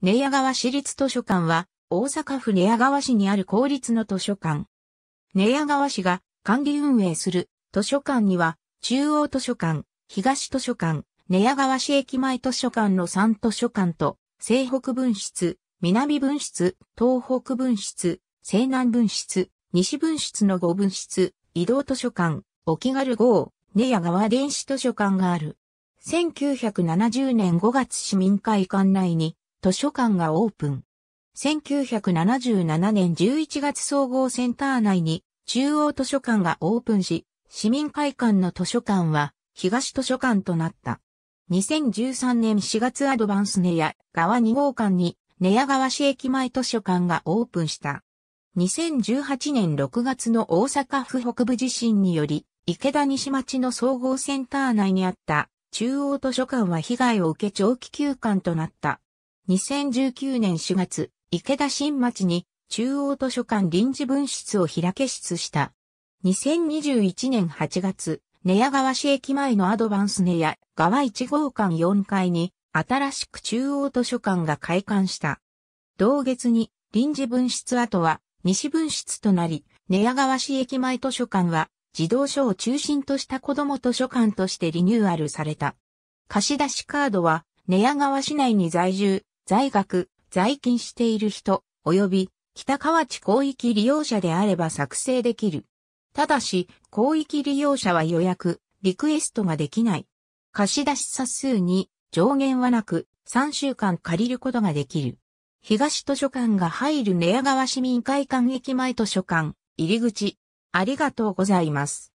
寝屋川市立図書館は、大阪府寝屋川市にある公立の図書館。寝屋川市が管理運営する図書館には、中央図書館、東図書館、寝屋川市駅前図書館の3図書館と、西北分室、南分室、東北分室、西南分室、西分室の5分室、移動図書館、沖軽号、寝屋川電子図書館がある。1970年5月市民会館内に、図書館がオープン。1977年11月総合センター内に中央図書館がオープンし、市民会館の図書館は東図書館となった。2013年4月アドバンスネヤ川2号館にネ屋川市駅前図書館がオープンした。2018年6月の大阪府北部地震により、池田西町の総合センター内にあった中央図書館は被害を受け長期休館となった。2019年4月、池田新町に中央図書館臨時分室を開け室した。2021年8月、寝屋川市駅前のアドバンス寝屋川1号館4階に新しく中央図書館が開館した。同月に臨時分室跡は西分室となり、寝屋川市駅前図書館は児童書を中心とした子ども図書館としてリニューアルされた。貸し出しカードは、寝屋川市内に在住、在学、在勤している人、及び北河内広域利用者であれば作成できる。ただし、広域利用者は予約、リクエストができない。貸し出し差数に上限はなく、3週間借りることができる。東図書館が入る寝屋川市民会館駅前図書館、入り口。ありがとうございます。